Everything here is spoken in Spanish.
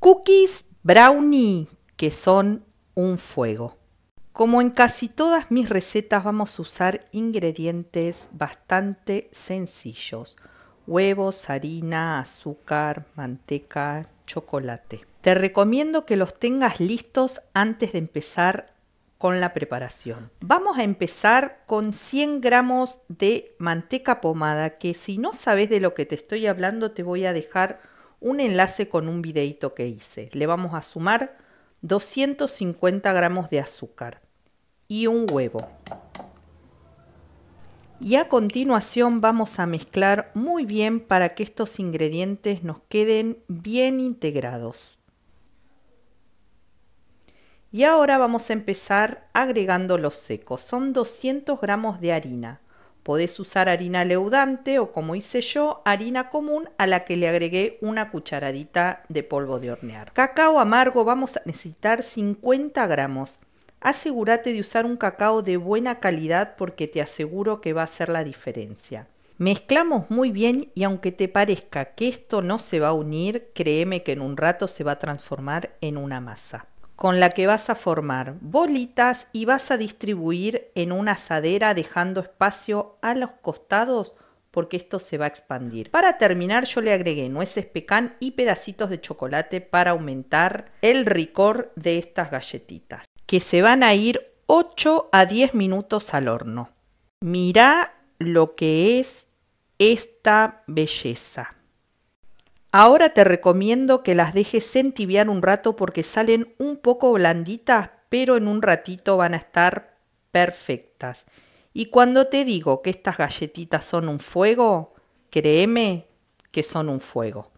Cookies brownie que son un fuego. Como en casi todas mis recetas vamos a usar ingredientes bastante sencillos. Huevos, harina, azúcar, manteca, chocolate. Te recomiendo que los tengas listos antes de empezar con la preparación. Vamos a empezar con 100 gramos de manteca pomada que si no sabes de lo que te estoy hablando te voy a dejar un enlace con un videito que hice. Le vamos a sumar 250 gramos de azúcar y un huevo. Y a continuación vamos a mezclar muy bien para que estos ingredientes nos queden bien integrados. Y ahora vamos a empezar agregando los secos. Son 200 gramos de harina. Podés usar harina leudante o, como hice yo, harina común a la que le agregué una cucharadita de polvo de hornear. Cacao amargo vamos a necesitar 50 gramos. Asegúrate de usar un cacao de buena calidad porque te aseguro que va a hacer la diferencia. Mezclamos muy bien y aunque te parezca que esto no se va a unir, créeme que en un rato se va a transformar en una masa con la que vas a formar bolitas y vas a distribuir en una asadera dejando espacio a los costados porque esto se va a expandir. Para terminar yo le agregué nueces pecan y pedacitos de chocolate para aumentar el ricor de estas galletitas que se van a ir 8 a 10 minutos al horno. Mirá lo que es esta belleza. Ahora te recomiendo que las dejes entibiar un rato porque salen un poco blanditas, pero en un ratito van a estar perfectas. Y cuando te digo que estas galletitas son un fuego, créeme que son un fuego.